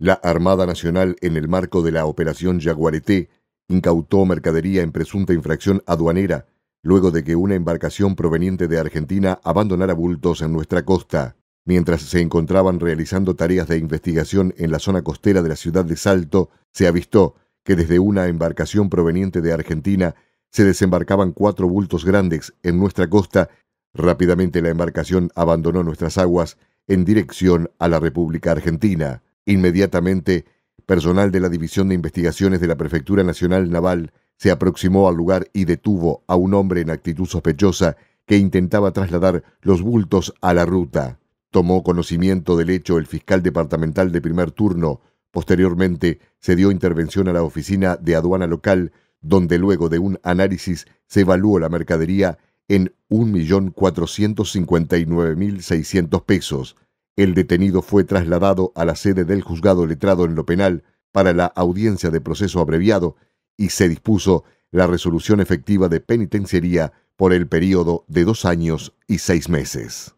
La Armada Nacional, en el marco de la Operación Yaguareté, incautó mercadería en presunta infracción aduanera, luego de que una embarcación proveniente de Argentina abandonara bultos en nuestra costa. Mientras se encontraban realizando tareas de investigación en la zona costera de la ciudad de Salto, se avistó que desde una embarcación proveniente de Argentina se desembarcaban cuatro bultos grandes en nuestra costa. Rápidamente la embarcación abandonó nuestras aguas en dirección a la República Argentina. Inmediatamente, personal de la División de Investigaciones de la Prefectura Nacional Naval se aproximó al lugar y detuvo a un hombre en actitud sospechosa que intentaba trasladar los bultos a la ruta. Tomó conocimiento del hecho el fiscal departamental de primer turno. Posteriormente se dio intervención a la oficina de aduana local, donde luego de un análisis se evaluó la mercadería en 1.459.600 pesos, el detenido fue trasladado a la sede del juzgado letrado en lo penal para la audiencia de proceso abreviado y se dispuso la resolución efectiva de penitenciaría por el período de dos años y seis meses.